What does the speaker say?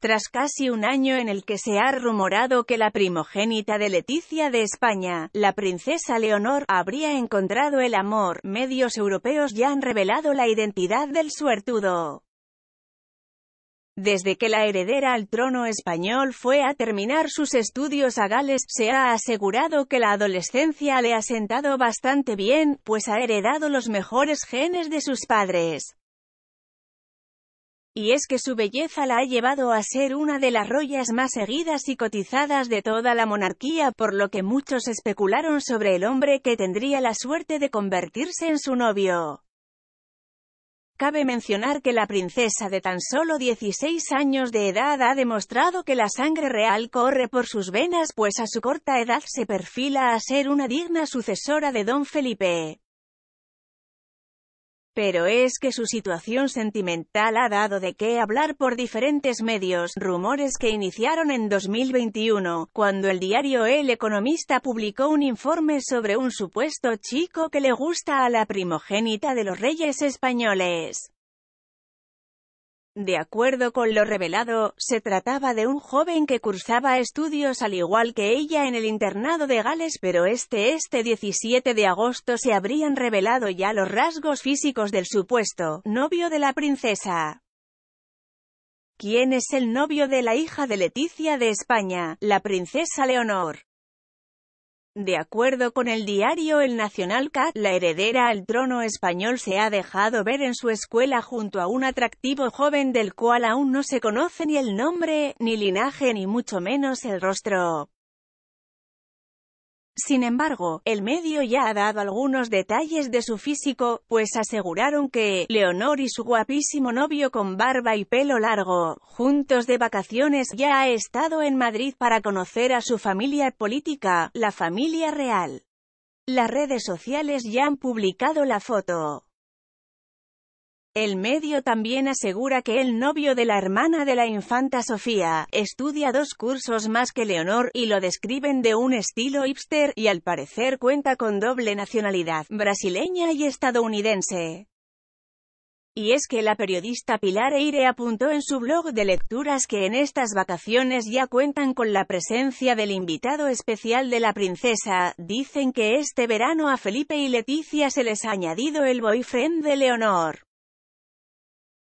tras casi un año en el que se ha rumorado que la primogénita de Leticia de España, la princesa Leonor, habría encontrado el amor, medios europeos ya han revelado la identidad del suertudo. Desde que la heredera al trono español fue a terminar sus estudios a Gales, se ha asegurado que la adolescencia le ha sentado bastante bien, pues ha heredado los mejores genes de sus padres. Y es que su belleza la ha llevado a ser una de las royas más seguidas y cotizadas de toda la monarquía, por lo que muchos especularon sobre el hombre que tendría la suerte de convertirse en su novio. Cabe mencionar que la princesa de tan solo 16 años de edad ha demostrado que la sangre real corre por sus venas pues a su corta edad se perfila a ser una digna sucesora de don Felipe. Pero es que su situación sentimental ha dado de qué hablar por diferentes medios, rumores que iniciaron en 2021, cuando el diario El Economista publicó un informe sobre un supuesto chico que le gusta a la primogénita de los reyes españoles. De acuerdo con lo revelado, se trataba de un joven que cursaba estudios al igual que ella en el internado de Gales, pero este este 17 de agosto se habrían revelado ya los rasgos físicos del supuesto novio de la princesa. ¿Quién es el novio de la hija de Leticia de España, la princesa Leonor? De acuerdo con el diario El Nacional Cat, la heredera al trono español se ha dejado ver en su escuela junto a un atractivo joven del cual aún no se conoce ni el nombre, ni linaje ni mucho menos el rostro. Sin embargo, el medio ya ha dado algunos detalles de su físico, pues aseguraron que Leonor y su guapísimo novio con barba y pelo largo, juntos de vacaciones, ya ha estado en Madrid para conocer a su familia política, la familia real. Las redes sociales ya han publicado la foto. El medio también asegura que el novio de la hermana de la infanta Sofía, estudia dos cursos más que Leonor, y lo describen de un estilo hipster, y al parecer cuenta con doble nacionalidad, brasileña y estadounidense. Y es que la periodista Pilar Eire apuntó en su blog de lecturas que en estas vacaciones ya cuentan con la presencia del invitado especial de la princesa, dicen que este verano a Felipe y Leticia se les ha añadido el boyfriend de Leonor.